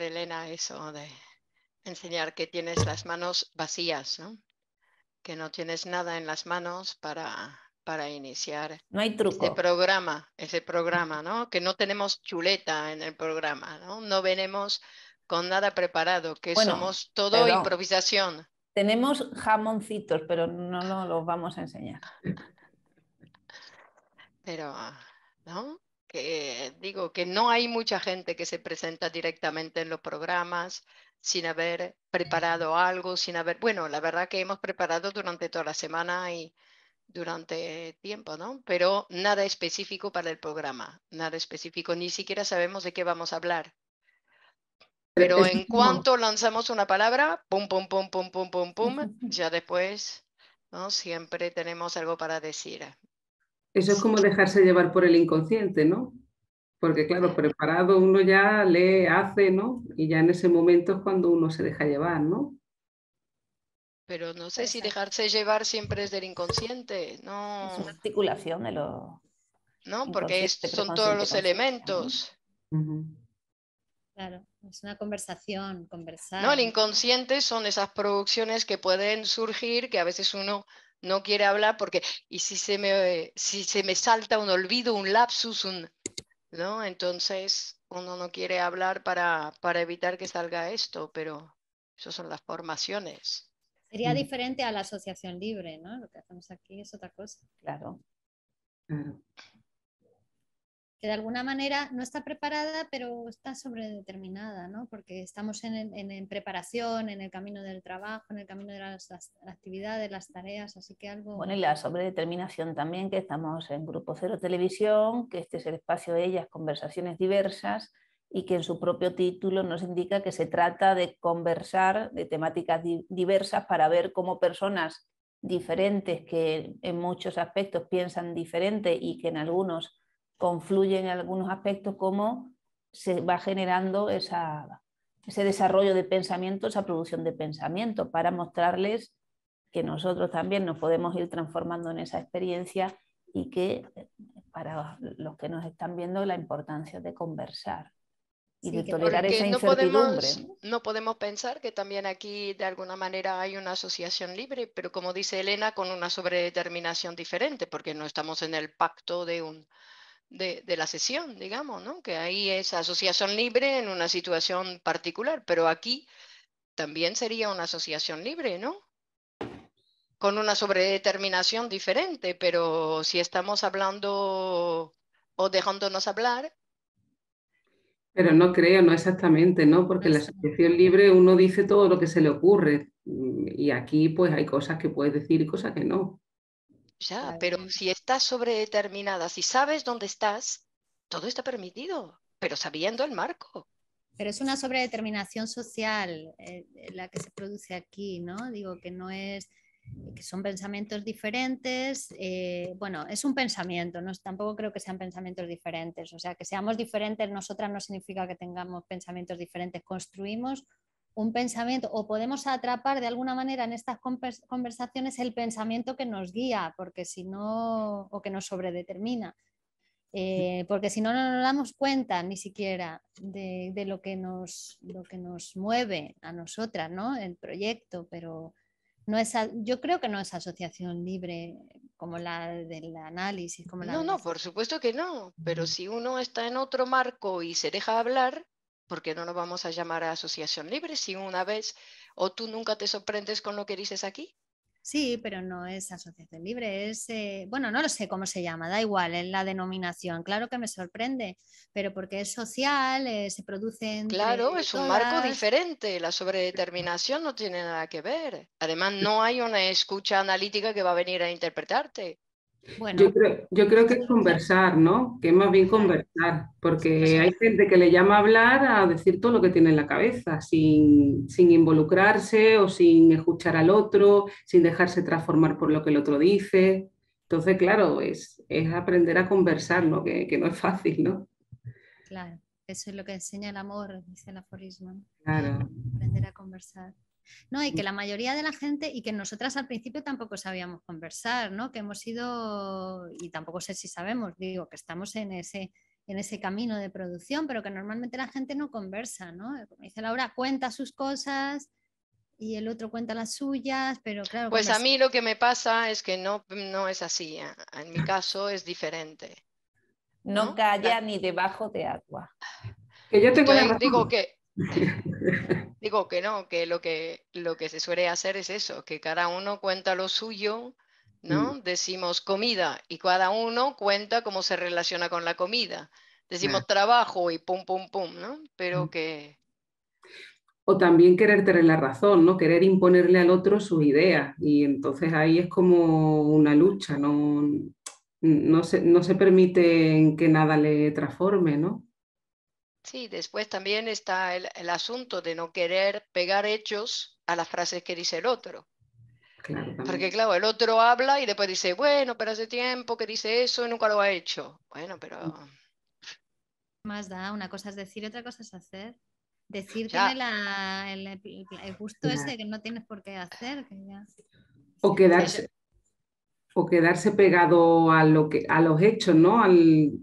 Elena, eso de enseñar que tienes las manos vacías, ¿no? que no tienes nada en las manos para, para iniciar no hay truco. Este programa, ese programa, ¿no? que no tenemos chuleta en el programa, no, no venimos con nada preparado, que somos todo improvisación. Tenemos jamoncitos, pero no los vamos a enseñar. Pero, ¿no? que digo que no hay mucha gente que se presenta directamente en los programas sin haber preparado algo, sin haber, bueno, la verdad que hemos preparado durante toda la semana y durante tiempo, ¿no? Pero nada específico para el programa, nada específico, ni siquiera sabemos de qué vamos a hablar. Pero en cuanto lanzamos una palabra, pum, pum, pum, pum, pum, pum, pum, ya después, ¿no? Siempre tenemos algo para decir. Eso es como dejarse llevar por el inconsciente, ¿no? Porque claro, preparado uno ya le hace, ¿no? Y ya en ese momento es cuando uno se deja llevar, ¿no? Pero no sé si dejarse llevar siempre es del inconsciente, ¿no? Es una articulación de lo... No, porque son todos los elementos. Claro, es una conversación, conversar. No, el inconsciente son esas producciones que pueden surgir, que a veces uno no quiere hablar porque, y si se me, si se me salta un olvido, un lapsus, un, ¿no? Entonces uno no quiere hablar para, para evitar que salga esto, pero esas son las formaciones. Sería mm. diferente a la asociación libre, ¿no? Lo que hacemos aquí es otra cosa. Claro. claro que de alguna manera no está preparada, pero está sobredeterminada, ¿no? porque estamos en, preparación, en el camino del trabajo, en el camino de las, actividades, las tareas, así que algo... Bueno, y la sobredeterminación también, que estamos en Grupo Cero Televisión, que este es el espacio de ellas, conversaciones diversas, y que en su propio título nos indica que se trata de conversar de temáticas diversas para ver cómo personas diferentes que en muchos aspectos piensan diferente y que en algunos confluyen algunos aspectos, como se va generando ese desarrollo de pensamiento, esa producción de pensamiento, para mostrarles que nosotros también nos podemos ir transformando en esa experiencia y que eh, para los que nos están viendo la importancia de conversar y de tolerar esa incertidumbre. No podemos, no podemos pensar que también aquí de alguna manera hay una asociación libre, pero como dice Elena, con una sobredeterminación diferente, porque no estamos en el pacto de un, de, la sesión, digamos, ¿no? que ahí es asociación libre en una situación particular, pero aquí también sería una asociación libre, ¿no? Con una sobredeterminación diferente, pero si estamos hablando o dejándonos hablar. Pero no creo, no exactamente, ¿no? Porque en la asociación libre uno dice todo lo que se le ocurre y aquí pues hay cosas que puedes decir y cosas que no. Ya, pero si estás sobredeterminada, si sabes dónde estás, todo está permitido, pero sabiendo el marco. Pero es una sobredeterminación social eh, eh, la que se produce aquí, ¿no? Digo que no es que son pensamientos diferentes. Eh, bueno, es un pensamiento, tampoco creo que sean pensamientos diferentes. O sea, que seamos diferentes nosotras no significa que tengamos pensamientos diferentes. Construimos un pensamiento o podemos atrapar de alguna manera en estas conversaciones el pensamiento que nos guía, porque si no, o que nos sobredetermina. Eh, porque si no, no nos damos cuenta ni siquiera de, lo, que nos, lo que nos mueve a nosotras, ¿no? El proyecto, pero no es, yo creo que no es asociación libre como la del análisis. Como la no, no, por supuesto que no, pero si uno está en otro marco y se deja hablar, porque no lo vamos a llamar asociación libre si una vez o tú nunca te sorprendes con lo que dices aquí? Sí, pero no es asociación libre, es, eh, bueno, no lo sé cómo se llama, da igual, es la denominación, claro que me sorprende, pero porque es social, eh, se produce... Claro, es un marco diferente, la sobredeterminación no tiene nada que ver, además no hay una escucha analítica que va a venir a interpretarte. Yo, creo, que es conversar, ¿no? Que es más bien conversar, porque hay gente que le llama a hablar a decir todo lo que tiene en la cabeza, sin, involucrarse o sin escuchar al otro, sin dejarse transformar por lo que el otro dice. Entonces, claro, es, es aprender a conversar, ¿no? Que, que, no es fácil, ¿no? Claro, eso es lo que enseña el amor, dice el aforismo. Claro. Aprender a conversar. ¿no? Y que mm. la mayoría de la gente, y que nosotras al principio tampoco sabíamos conversar, ¿no? Que hemos ido, y tampoco sé si sabemos, digo, que estamos en ese, en ese camino de producción, pero que normalmente la gente no conversa, ¿no? Como dice Laura, cuenta sus cosas, y el otro cuenta las suyas, pero claro. Pues a mí lo que me pasa es que no, no es así. ¿eh? En mi caso es diferente. No, calla ni debajo de agua. Que yo tengo pues Digo que Digo que no, que lo que, lo que se suele hacer es eso, que cada uno cuenta lo suyo, mm. ¿no? Decimos comida y cada uno cuenta cómo se relaciona con la comida. Decimos trabajo y pum, pum, pum, ¿no? Mm. Pero que... O también querer tener la razón, ¿no? Querer imponerle al otro sus ideas. Y entonces ahí es como una lucha, ¿no? se, no se permite que nada le transforme, ¿no? Sí, después también está el, asunto de no querer pegar hechos a las frases que dice el otro. Porque claro, el otro habla y después dice, bueno, pero hace tiempo que dice eso y nunca lo ha hecho. Bueno, pero... Mm. Más da, una cosa es decir, otra cosa es hacer. Decir el, gusto ese que no tienes por qué hacer. O quedarse, o quedarse pegado a, lo que, a los hechos, ¿no? Al,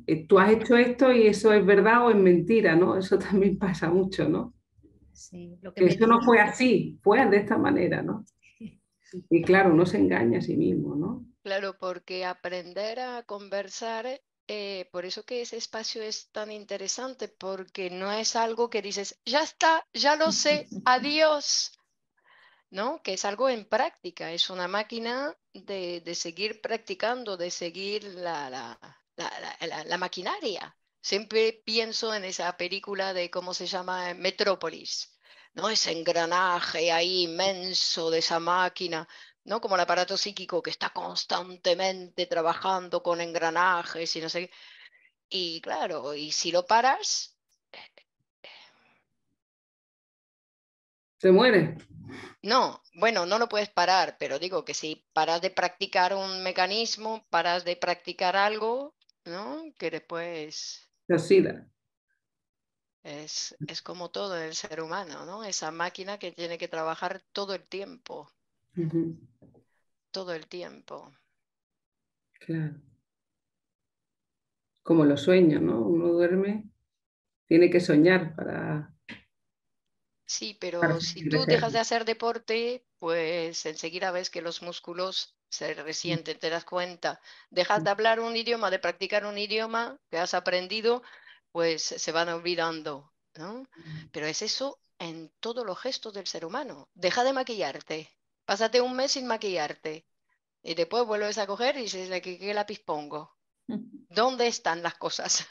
eh, tú has hecho esto y eso es verdad o es mentira, ¿no? Eso también pasa mucho, ¿no? que, eso no fue así, fue de esta manera, ¿no? Y claro, no se engaña a sí mismo, ¿no? Claro, porque aprender a conversar, eh, por eso que ese espacio es tan interesante, porque no es algo que dices, ya está, ya lo sé, adiós, ¿no? Que es algo en práctica, es una máquina de, seguir practicando, de seguir la, maquinaria. Siempre pienso en esa película de cómo se llama Metrópolis, ¿no? Ese engranaje ahí inmenso de esa máquina, ¿no? Como el aparato psíquico que está constantemente trabajando con engranajes y no sé Y claro, y si lo paras, eh, eh, se muere. No, bueno, no lo puedes parar, pero digo que si paras de practicar un mecanismo, paras de practicar algo, ¿no? Que después... Es, es como todo el ser humano, ¿no? Esa máquina que tiene que trabajar todo el tiempo. Todo el tiempo. Claro. Como los sueños, ¿no? Uno duerme, tiene que soñar para Sí, pero si tú dejas de hacer deporte, pues enseguida ves que los músculos se resienten, te das cuenta. Dejas de hablar un idioma, de practicar un idioma que has aprendido, pues se van olvidando, ¿no? Mm. Pero es eso en todos los gestos del ser humano. Deja de maquillarte, pásate un mes sin maquillarte y después vuelves a coger y dices, ¿qué lápiz pongo? ¿Dónde están las cosas?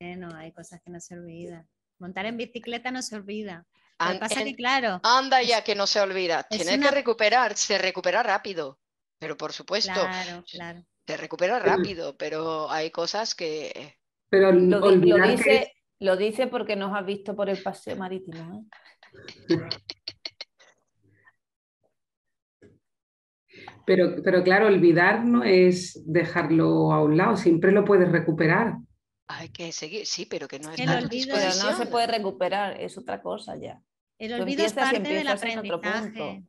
No, hay cosas que no se olvida. Montar en bicicleta no se olvida. Lo ah, pasa claro. Anda ya que no se olvida. Tienes que recuperar, se recupera rápido, pero por supuesto. Claro, claro. recupera rápido, pero hay cosas que. Pero lo, dice, lo dice porque nos has visto por el paseo marítimo. ¿eh? pero, pero claro, olvidar no es dejarlo a un lado, siempre lo puedes recuperar. Hay que seguir, sí, pero que no es el no se puede recuperar, es otra cosa ya. El olvido es parte del aprendizaje.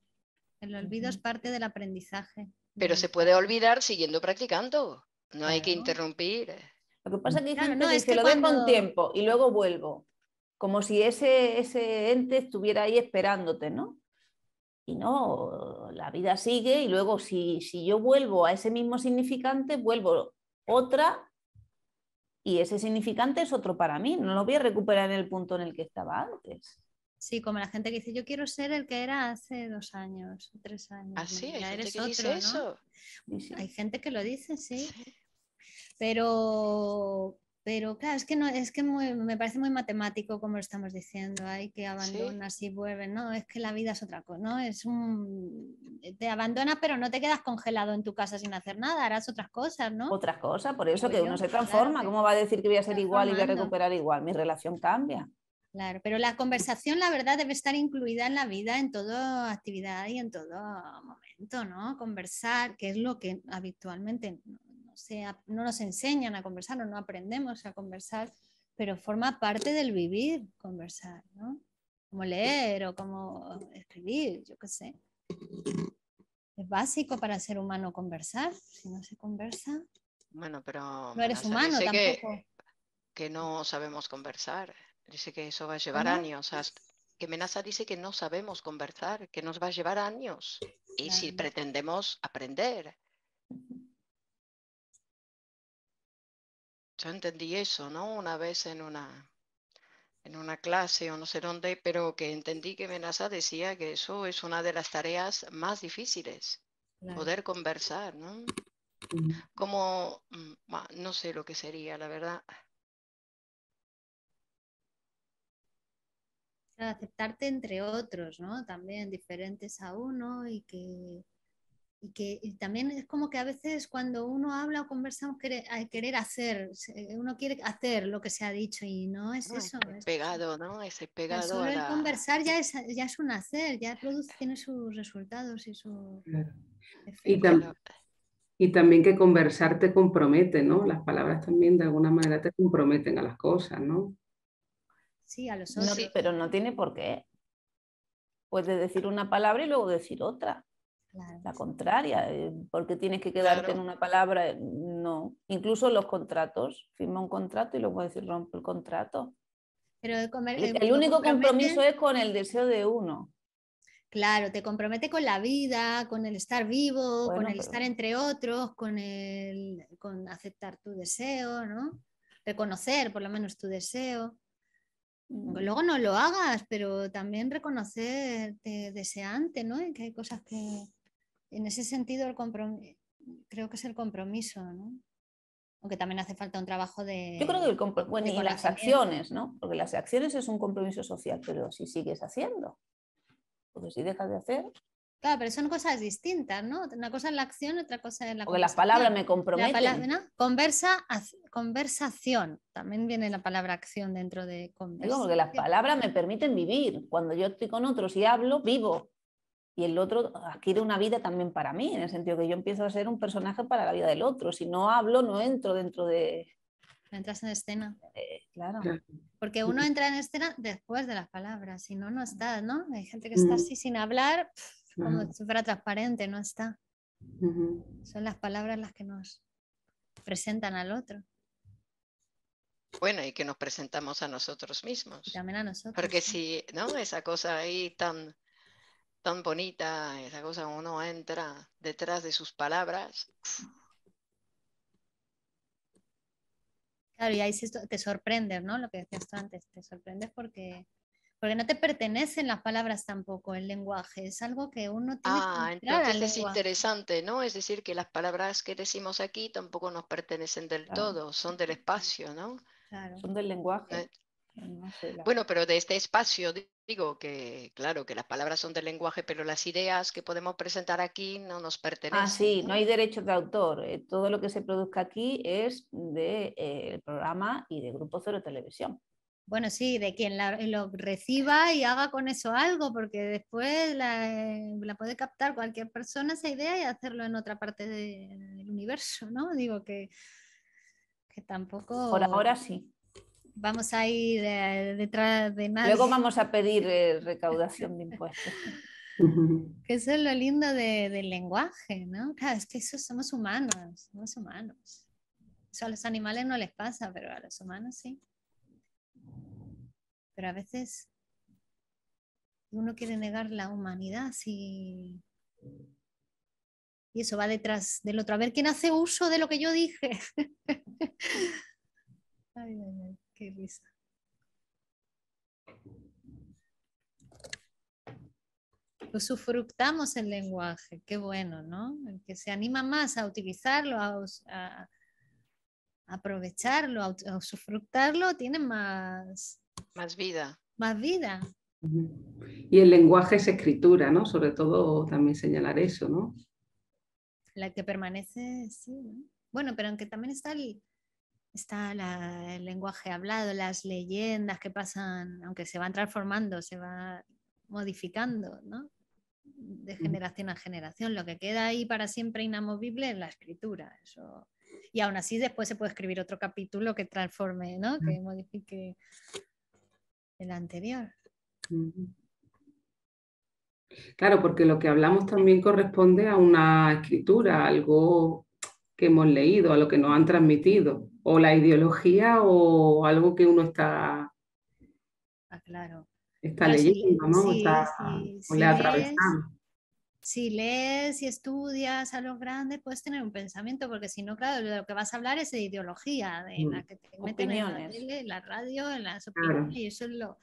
El olvido es parte del aprendizaje. Pero se puede olvidar siguiendo practicando. No hay que interrumpir. Lo que pasa es que, que, lo dejo un tiempo y luego vuelvo. Como si ese, ese ente estuviera ahí esperándote, ¿no? Y no, la vida sigue y luego si, si yo vuelvo a ese mismo significante, vuelvo otra y ese significante es otro para mí, no lo voy a recuperar en el punto en el que estaba antes. Sí, como la gente que dice, yo quiero ser el que era hace dos años, tres años. Ah, sí, hay que otro, eso. Hay gente que lo dice, sí. Pero pero claro, es que no, es que me parece muy matemático como lo estamos diciendo, hay que abandonas y vuelves, no, es que la vida es otra cosa, ¿no? Es un te abandonas pero no te quedas congelado en tu casa sin hacer nada, harás otras cosas, ¿no? Otras cosas, por eso pues que uno se transforma, ¿cómo va a decir que voy a ser igual y voy a recuperar igual? Mi relación cambia. Claro, pero la conversación, la verdad, debe estar incluida en la vida, en toda actividad y en todo momento, ¿no? Conversar, que es lo que habitualmente no nos enseñan a conversar o no aprendemos a conversar, pero forma parte del vivir conversar, ¿no? Como leer o como escribir, yo qué sé. Es básico para ser humano conversar, si no se conversa. Bueno, pero... No eres humano tampoco. Que, no sabemos conversar. Dice que eso va a llevar años. que Menaza dice que no sabemos conversar, que nos va a llevar años. Y si pretendemos aprender, yo entendí eso, ¿no? Una vez en una, en una clase o no sé dónde, pero que entendí que Menasa decía que eso es una de las tareas más difíciles, poder conversar, ¿no? Mm. Como, mm, no sé lo que sería, la verdad. Aceptarte entre otros, ¿no? También diferentes a uno y que y que también es como que a veces cuando uno habla o conversa, ah, querer hacer, uno quiere hacer lo que se ha dicho y no es ah, eso. Es pegado, ¿no? Ese pegado. el conversar ya es, ya es un hacer, ya produce, tiene sus resultados y su. Y, también que conversar te compromete, ¿no? Las palabras también de alguna manera te comprometen a las cosas, ¿no? Sí, a los otros. pero no tiene por qué. Puedes decir una palabra y luego decir otra. La contraria, eh, porque tienes que quedarte en una palabra, no. Incluso los contratos, firma un contrato y luego decir rompe el contrato. Pero el, eh, único compromiso es con el deseo de uno. Claro, te compromete con la vida, con el estar vivo, con el estar entre otros, con, el, aceptar tu deseo, ¿no? Reconocer por lo menos tu deseo. Luego no lo hagas, pero también reconocerte eh, deseante, ¿no? que hay cosas que, en ese sentido el creo que es el compromiso, ¿no? Aunque también hace falta un trabajo de... Yo creo que el bueno, y las acciones, ¿no? Porque las acciones es un compromiso social, pero si sigues haciendo, porque si dejas de hacer... Claro, pero son cosas distintas, ¿no? Una cosa es la acción, otra cosa es la... Porque las palabras me comprometen. Conversa, conversación. También viene la palabra acción dentro de conversación. porque las palabras me permiten vivir. Cuando yo estoy con otros y hablo, vivo y el otro adquiere una vida también para mí, en el sentido que yo empiezo a ser un personaje para la vida del otro. Si no hablo, no entro dentro de... No entras en escena. Eh, claro. Porque uno entra en escena después de las palabras, si no, no está, ¿no? Hay gente que está mm. así sin hablar, como si transparente, no está. Son las palabras las que nos presentan al otro. Bueno, y que nos presentamos a nosotros mismos. también a nosotros. Porque si, ¿no? Esa cosa ahí tan tan bonita, esa cosa, uno entra detrás de sus palabras. Claro, y ahí te sorprende, ¿no? Lo que decías tú antes, te sorprendes porque, porque no te pertenecen las palabras tampoco, el lenguaje, es algo que uno tiene ah, que entonces al es interesante, ¿no? Es decir, que las palabras que decimos aquí tampoco nos pertenecen del todo, son del espacio, ¿no? Claro. Son del lenguaje. Eh, bueno, pero de este espacio, digo que, claro, que las palabras son del lenguaje, pero las ideas que podemos presentar aquí no nos ah, pertenecen. Ah, sí, no hay derechos de autor. Eh, todo lo que se produzca aquí es del de, eh, programa y de Grupo Cero Televisión. Bueno, sí, de quien lo reciba y haga con eso algo, porque después la, puede captar cualquier persona esa idea y hacerlo en otra parte del universo, ¿no? Digo que, que tampoco... Por ahora sí vamos a ir eh, detrás de más. Luego vamos a pedir eh, recaudación de impuestos. que eso es lo lindo del lenguaje, ¿no? Claro, es que somos humanos, somos humanos. Eso a los animales no les pasa, pero a los humanos sí. Pero a veces uno quiere negar la humanidad Y eso va detrás del otro. A ver quién hace uso de lo que yo dije. ay, ay, ay. Qué Usufructamos el lenguaje, qué bueno, ¿no? El que se anima más a utilizarlo, a, aprovecharlo, a usufructarlo, tiene más... Más vida. Más vida. Y el lenguaje es escritura, ¿no? Sobre todo también señalar eso, ¿no? La que permanece, sí. Bueno, pero aunque también está el, está el lenguaje hablado, las leyendas que pasan, aunque se van transformando, se va modificando, ¿no? De mm. generación a generación. Lo que queda ahí para siempre inamovible es la escritura. Y aún así después se puede escribir otro capítulo que transforme, ¿no? Mm. Que modifique el anterior. Claro, porque lo que hablamos también corresponde a una escritura, algo que hemos leído, a lo que nos han transmitido, o la ideología o algo que uno está, ah, claro. está leyendo, ¿no? está, o si le lees, Si lees y estudias a los grandes, puedes tener un pensamiento, porque si no, claro, lo que vas a hablar es de ideología, de mm. la que te meten en la tele, en la radio, en las opiniones, y eso es lo...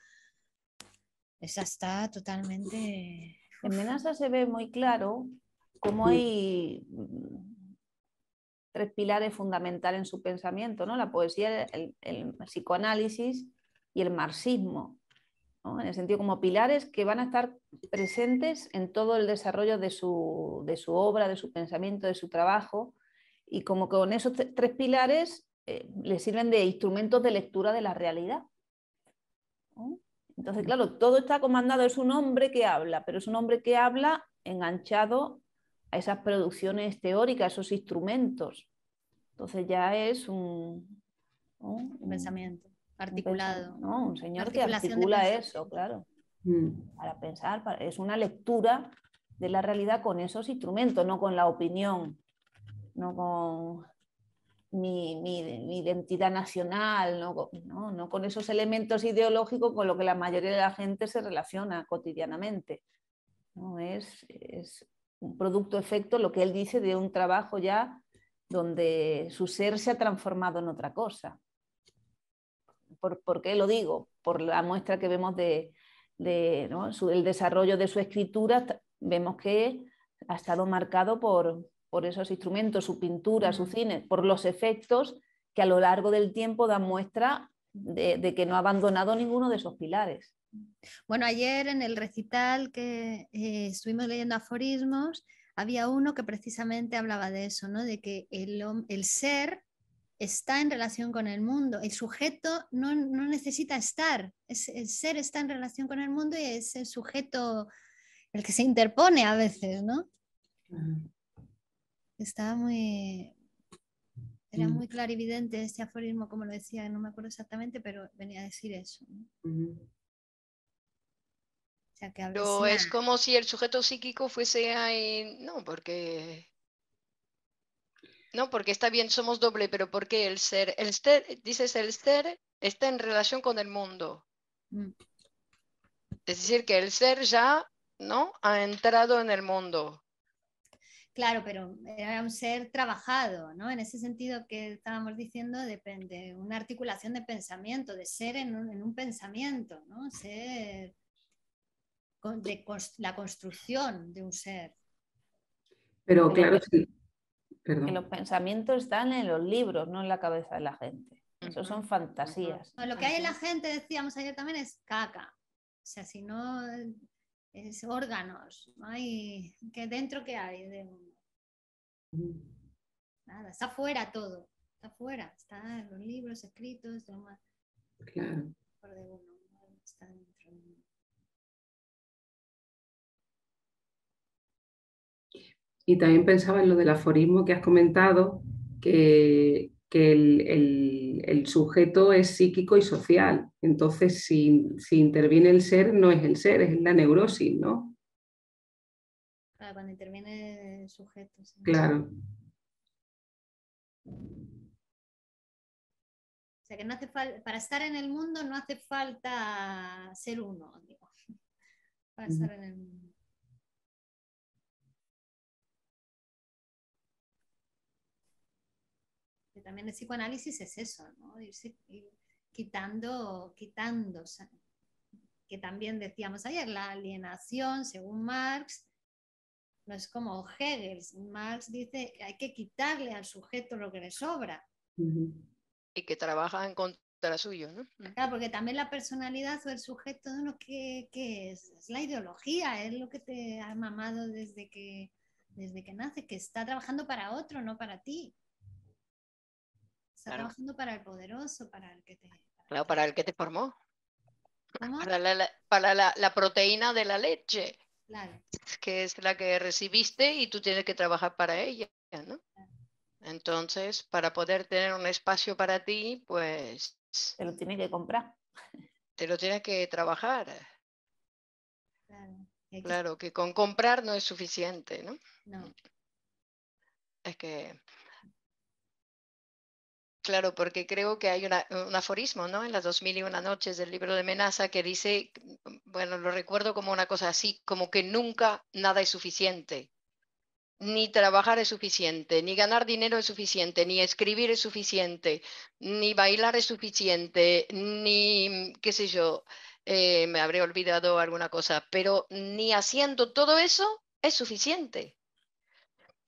Esa está totalmente... En se ve muy claro cómo hay tres pilares fundamentales en su pensamiento, ¿no? la poesía, el, psicoanálisis y el marxismo, ¿no? en el sentido como pilares que van a estar presentes en todo el desarrollo de su, de su obra, de su pensamiento, de su trabajo, y como con esos tres pilares eh, le sirven de instrumentos de lectura de la realidad. Entonces, claro, todo está comandado, es un hombre que habla, pero es un hombre que habla enganchado esas producciones teóricas, esos instrumentos. Entonces ya es un, pensamiento articulado. Un, no, un señor que articula eso, claro. Mm. Para pensar, es una lectura de la realidad con esos instrumentos, no con la opinión, no con mi, identidad nacional, no con, esos elementos ideológicos con los que la mayoría de la gente se relaciona cotidianamente. es, un producto-efecto, lo que él dice de un trabajo ya donde su ser se ha transformado en otra cosa. ¿Por, qué lo digo? Por la muestra que vemos de, el desarrollo de su escritura, vemos que ha estado marcado por, por esos instrumentos, su pintura, su cine, por los efectos que a lo largo del tiempo dan muestra de, que no ha abandonado ninguno de esos pilares. Bueno, ayer en el recital que eh, estuvimos leyendo aforismos, había uno que precisamente hablaba de eso, ¿no? de que el, el ser está en relación con el mundo. El sujeto no, necesita estar. el ser está en relación con el mundo y es el sujeto el que se interpone a veces, ¿no? muy, era mm. muy clarividente este aforismo, como lo decía, no me acuerdo exactamente, pero venía a decir eso. que pero es como si el sujeto psíquico fuese ahí, no, porque... No, porque está bien, somos doble, pero ¿por qué el ser? El ser, dices, el ser está en relación con el mundo. Mm. Es decir, que el ser ya ¿no? ha entrado en el mundo. Claro, pero era un ser trabajado, ¿no? En ese sentido que estábamos diciendo, depende una articulación de pensamiento, de ser en un, pensamiento, ¿no? Ser la construcción de un ser. Pero claro, sí. los pensamientos están en los libros, no en la cabeza de la gente. Eso son fantasías. lo que hay en la gente, decíamos ayer también, es caca. O sea, si no es órganos, ¿no? hay que dentro que hay de Nada, está fuera todo, está fuera, está los libros escritos, demás. Claro. De uno, está dentro Y también pensaba en lo del aforismo que has comentado, que, que el, sujeto es psíquico y social. Entonces, si, interviene el ser, no es el ser, es la neurosis, ¿no? Ah, cuando interviene el sujeto. Claro. O sea que no hace falta para estar en el mundo no hace falta ser uno, digo. Para estar en el mundo. también el psicoanálisis es eso, ¿no? quitando, quitando, que también decíamos ayer, la alienación, según Marx, no es como Hegel. Marx dice que hay que quitarle al sujeto lo que le sobra. Y que trabaja en contra suyo, ¿no? Mm. Claro, porque también la personalidad o el sujeto no uno que, es, la ideología, es lo que te ha mamado desde que, desde que nace que está trabajando para otro, no para ti trabajando para el poderoso, para el que te... claro, para el que te formó. Para, la, la, proteína de la leche, claro. que es la que recibiste y tú tienes que trabajar para ella, ¿no? Entonces, para poder tener un espacio para ti, pues... Te lo tienes que comprar. Te lo tienes que trabajar. Claro, que... claro que con comprar no es suficiente, ¿no? No. Es que Claro, porque creo que hay un aforismo, ¿no? En las 2001 y una noches del libro de Menaza que dice, bueno, lo recuerdo como una cosa así, como que nunca nada es suficiente. Ni trabajar es suficiente, ni ganar dinero es suficiente, ni escribir es suficiente, ni bailar es suficiente, ni, qué sé yo, eh, me habré olvidado alguna cosa, pero ni haciendo todo eso es suficiente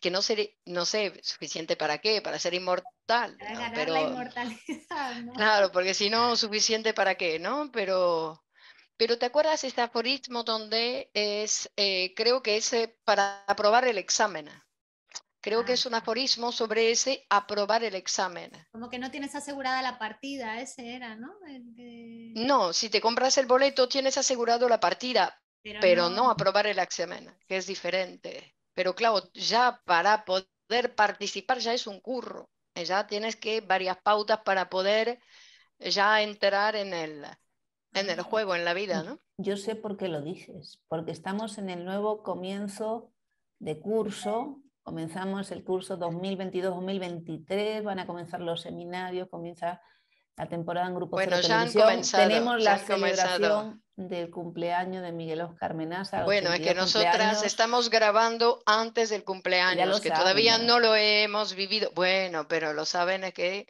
que no no sé, suficiente para qué, para ser inmortal. Para la ¿no? Claro, porque si no, suficiente para qué, ¿no? Pero, pero ¿te acuerdas este aforismo donde es, eh, creo que es eh, para aprobar el examen? Creo que ah. es un aforismo sobre ese aprobar el examen. Como que no tienes asegurada la partida, ese era, ¿no? No, si te compras el boleto tienes asegurado la partida, pero, no aprobar el examen, que es diferente. Pero claro, ya para poder participar ya es un curro. Ya tienes que varias pautas para poder ya entrar en el, en el ah, juego, en la vida, ¿no? Yo sé por qué lo dices, porque estamos en el nuevo comienzo de curso, comenzamos el curso 2022-2023, van a comenzar los seminarios, comienza la temporada en Grupo bueno, ya Tenemos la celebración del cumpleaños de Miguel Oscar Menaza. Bueno, es que nosotras estamos grabando antes del cumpleaños, que todavía ¿no? lo hemos vivido. Bueno, pero lo saben es que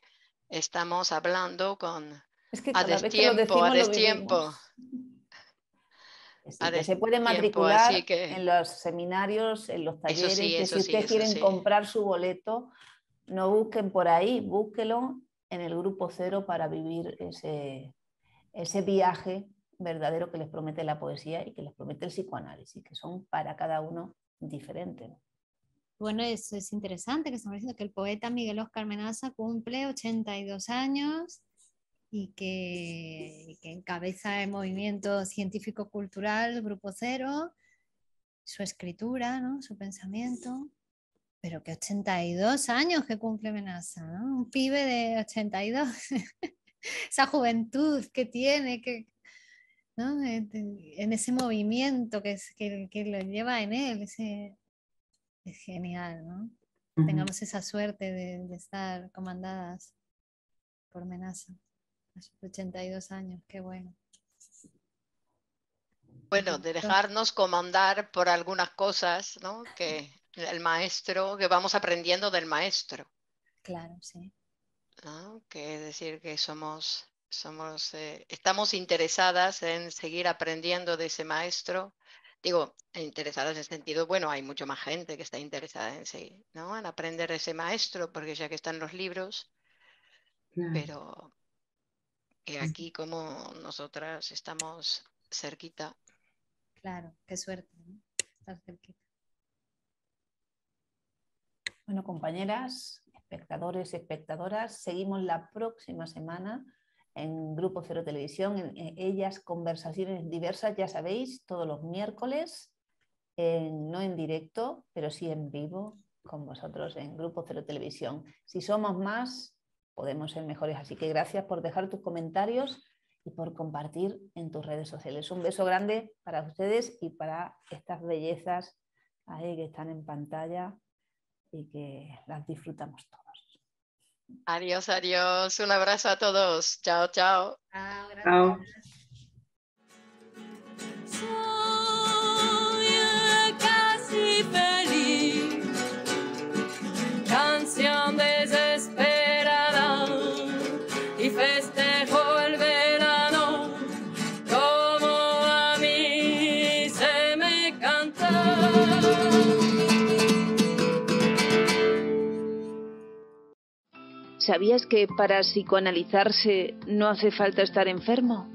estamos hablando con... Es que a destiempo, a destiempo. se puede matricular en los seminarios, en los talleres, que si ustedes quieren comprar su boleto, no busquen por ahí, búsquelo en el grupo cero para vivir ese, viaje verdadero que les promete la poesía y que les promete el psicoanálisis, que son para cada uno diferentes. Bueno, eso es interesante que estamos diciendo que el poeta Miguel Oscar Menaza cumple 82 años y que, encabeza el movimiento científico-cultural Grupo Cero, su escritura, ¿no? su pensamiento pero que 82 años que cumple Menaza, un pibe de 82, esa juventud que tiene, que, este, en ese movimiento que, lo lleva en él, es genial, ¿no? Tengamos esa suerte de, estar comandadas por Menaza, a sus 82 años, qué bueno. Bueno, de dejarnos comandar por algunas cosas, ¿no? Que el maestro, que vamos aprendiendo del maestro. Claro, sí. Que es decir, que somos, somos eh, estamos interesadas en seguir aprendiendo de ese maestro. Digo, interesadas en el sentido, bueno, hay mucha más gente que está interesada en seguir, ¿no? En aprender de ese maestro, porque ya que están los libros, pero aquí como nosotras estamos cerquita. Claro, qué suerte, ¿no? cerquita. Bueno, compañeras, espectadores, espectadoras, seguimos la próxima semana en Grupo Cero Televisión, en, ellas conversaciones diversas, ya sabéis, todos los miércoles, no en directo, pero sí en vivo con vosotros en Grupo Cero Televisión. Si somos más, podemos ser mejores. Así que gracias por dejar tus comentarios y por compartir en tus redes sociales. Un beso grande para ustedes y para estas bellezas ahí que están en pantalla y que las disfrutamos todos. Adiós, adiós. Un abrazo a todos. Chao, chao. chao. ¿Sabías que para psicoanalizarse no hace falta estar enfermo?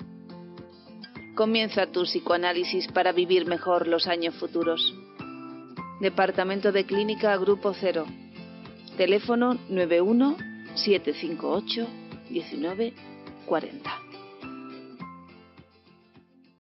Comienza tu psicoanálisis para vivir mejor los años futuros. Departamento de Clínica Grupo 0. Teléfono 91 758 1940.